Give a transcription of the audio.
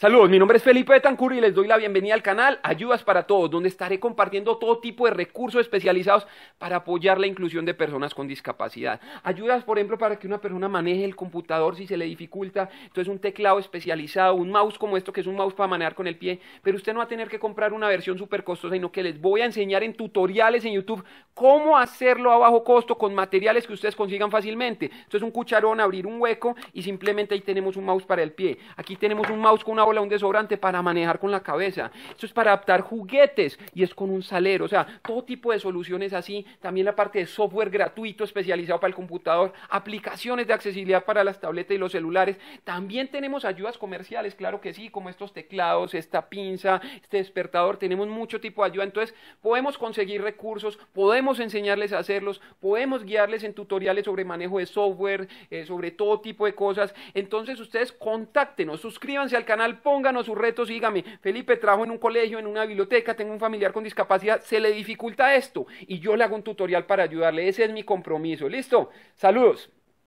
Saludos, mi nombre es Felipe Betancur y les doy la bienvenida al canal Ayudas para Todos, donde estaré compartiendo todo tipo de recursos especializados para apoyar la inclusión de personas con discapacidad. Ayudas, por ejemplo, para que una persona maneje el computador si se le dificulta, entonces un teclado especializado, un mouse como esto que es un mouse para manejar con el pie, pero usted no va a tener que comprar una versión súper costosa, sino que les voy a enseñar en tutoriales en YouTube cómo hacerlo a bajo costo con materiales que ustedes consigan fácilmente. esto es un cucharón, abrir un hueco y simplemente ahí tenemos un mouse para el pie. Aquí tenemos un mouse con una bola, un desobrante para manejar con la cabeza. Esto es para adaptar juguetes y es con un salero. O sea, todo tipo de soluciones así. También la parte de software gratuito especializado para el computador, aplicaciones de accesibilidad para las tabletas y los celulares. También tenemos ayudas comerciales, claro que sí, como estos teclados, esta pinza, este despertador. Tenemos mucho tipo de ayuda. Entonces podemos conseguir recursos, podemos enseñarles a hacerlos, podemos guiarles en tutoriales sobre manejo de software, eh, sobre todo tipo de cosas. Entonces ustedes contáctenos, suscríbanse al canal, pónganos sus retos díganme. Felipe, trajo en un colegio, en una biblioteca, tengo un familiar con discapacidad, se le dificulta esto y yo le hago un tutorial para ayudarle. Ese es mi compromiso. ¿Listo? Saludos.